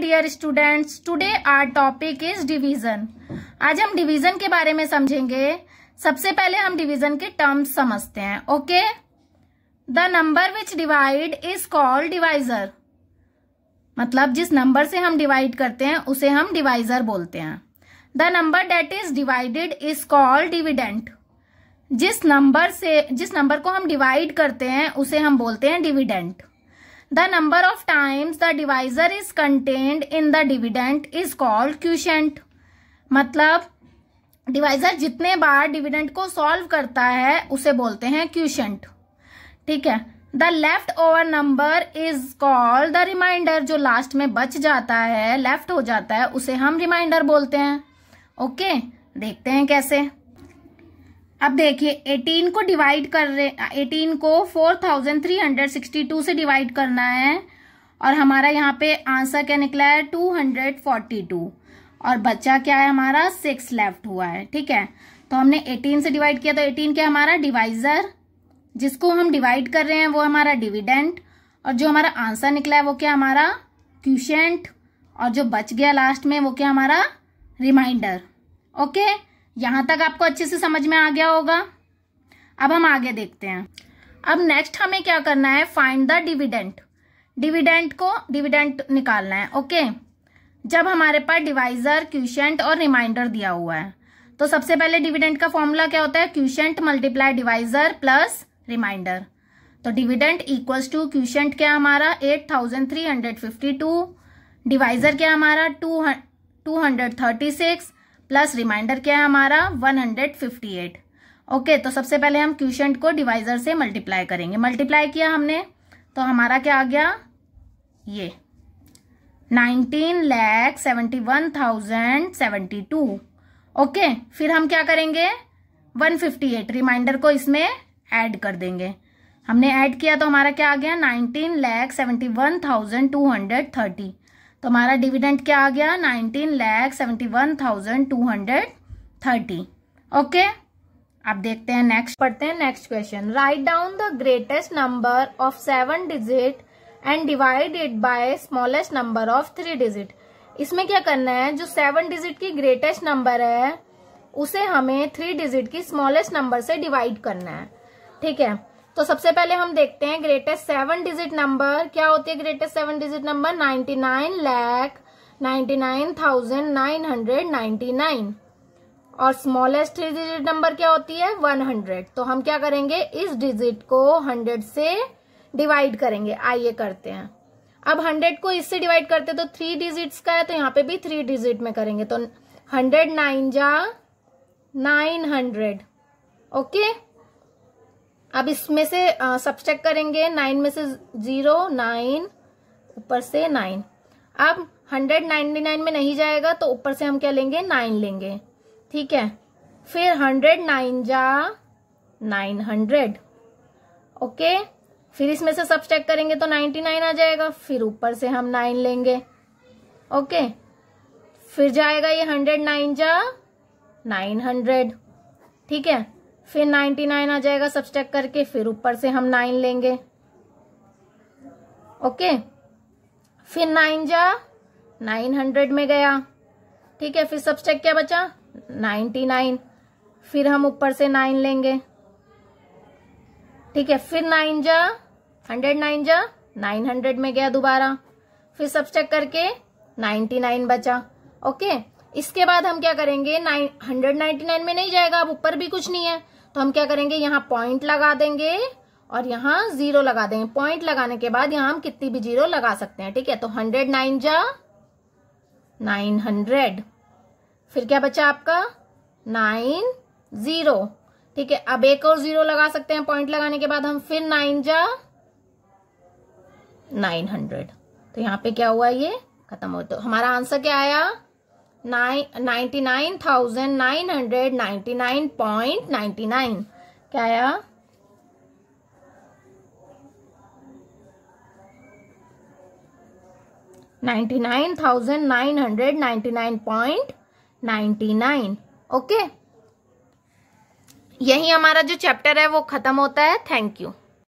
dear students today our topic is division आज हम division के बारे में समझेंगे सबसे पहले हम डिवीजन के टर्म्स समझते हैं okay the number which divide is called divisor मतलब जिस नंबर से हम डिवाइड करते हैं उसे हम डिवाइजर बोलते हैं the number that is divided is called dividend जिस नंबर से जिस नंबर को हम डिवाइड करते हैं उसे हम बोलते हैं dividend the number of times the divisor is contained in the dividend is called quotient मतलब डिवाइजर जितने बार डिविडेंट को सॉल्व करता है उसे बोलते हैं क्यूशेंट ठीक है the left over number is called the remainder जो लास्ट में बच जाता है लेफ्ट हो जाता है उसे हम रिमाइंडर बोलते हैं ओके देखते हैं कैसे अब देखिए 18 को डिवाइड कर रहे 18 को 4362 से डिवाइड करना है और हमारा यहाँ पे आंसर क्या निकला है 242 और बच्चा क्या है हमारा सिक्स लेफ्ट हुआ है ठीक है तो हमने 18 से डिवाइड किया तो 18 क्या हमारा डिवाइजर जिसको हम डिवाइड कर रहे हैं वो हमारा डिविडेंट और जो हमारा आंसर निकला है वो क्या हमारा क्यूशेंट और जो बच गया लास्ट में वो क्या हमारा रिमाइंडर ओके यहाँ तक आपको अच्छे से समझ में आ गया होगा अब हम आगे देखते हैं अब नेक्स्ट हमें क्या करना है फाइंड द डिविडेंट डिविडेंट को डिविडेंट निकालना है ओके जब हमारे पास डिवाइजर क्यूशेंट और रिमाइंडर दिया हुआ है तो सबसे पहले डिविडेंट का फॉर्मूला क्या होता है quotient multiply divisor plus remainder तो डिविडेंट इक्वल्स टू क्यूशेंट क्या हमारा eight thousand three hundred fifty two divisor क्या हमारा two two hundred thirty six plus remainder क्या है हमारा 158 ओके तो सबसे पहले हम क्यूशन को डिवाइजर से मल्टीप्लाई करेंगे मल्टीप्लाई किया हमने तो हमारा क्या आ गया ये nineteen lakh seventy one thousand seventy two okay फिर हम क्या करेंगे वन फिफ्टी एट रिमाइंडर को इसमें ऐड कर देंगे हमने ऐड किया तो हमारा क्या आ गया nineteen lakh seventy one thousand two hundred thirty तो हमारा डिविडेंड क्या आ गया nineteen lakh seventy one thousand two hundred thirty okay अब देखते हैं नेक्स्ट पढ़ते हैं next question write down the greatest number of seven digit and divide it by smallest number of three digit इसमें क्या करना है जो सेवन डिजिट की ग्रेटेस्ट नंबर है उसे हमें थ्री डिजिट की स्मॉलेस्ट नंबर से डिवाइड करना है ठीक है तो सबसे पहले हम देखते हैं ग्रेटेस्ट सेवन डिजिट नंबर क्या होती है greatest seven digit number ninety nine lakh ninety nine thousand nine hundred ninety nine और स्मॉलेस्ट थ्री डिजिट नंबर क्या होती है वन हंड्रेड तो हम क्या करेंगे इस डिजिट को हंड्रेड से डिवाइड करेंगे आइए करते हैं अब हंड्रेड को इससे डिवाइड करते तो थ्री डिजिट्स का है तो यहाँ पे भी थ्री डिजिट में करेंगे तो हंड्रेड नाइन जा नाइन हंड्रेड ओके अब इसमें से सब्सट्रैक्ट करेंगे नाइन में से जीरो नाइन ऊपर से नाइन अब हंड्रेड नाइन्टी नाइन में नहीं जाएगा तो ऊपर से हम क्या लेंगे नाइन लेंगे ठीक है फिर हंड्रेड नाइन जा नाइन हंड्रेड ओके फिर इसमें से सब्सट्रैक्ट करेंगे तो नाइन्टी नाइन आ जाएगा फिर ऊपर से हम नाइन लेंगे ओके फिर जाएगा ये हंड्रेड नाइन जा नाइन हंड्रेड ठीक है फिर 99 आ जाएगा सब्सट्रैक्ट करके फिर ऊपर से हम नाइन लेंगे ओके फिर नाइन जा नाइन हंड्रेड में गया ठीक है फिर सब्सट्रैक्ट क्या बचा नाइन्टी नाइन फिर हम ऊपर से नाइन लेंगे ठीक है फिर नाइन जा हंड्रेड नाइन जा नाइन हंड्रेड में गया दोबारा फिर सब्सट्रैक्ट करके नाइन्टी नाइन बचा ओके इसके बाद हम क्या करेंगे नाइन हंड्रेड नाइन्टी नाइन में नहीं जाएगा अब ऊपर भी कुछ नहीं है तो हम क्या करेंगे यहाँ पॉइंट लगा देंगे और यहाँ जीरो लगा देंगे पॉइंट लगाने के बाद यहाँ हम कितनी भी जीरो लगा सकते हैं ठीक है तो हंड्रेड नाइन जा नाइन हंड्रेड फिर क्या बचा आपका नाइन जीरो ठीक है अब एक और जीरो लगा सकते हैं पॉइंट लगाने के बाद हम फिर नाइन जा नाइन हंड्रेड तो यहाँ पे क्या हुआ ये खत्म हो तो हमारा आंसर क्या आया ninety nine thousand nine hundred ninety nine point ninety nine क्या आया ninety nine thousand nine hundred ninety nine point ninety nine okay यही हमारा जो चैप्टर है वो खत्म होता है थैंक यू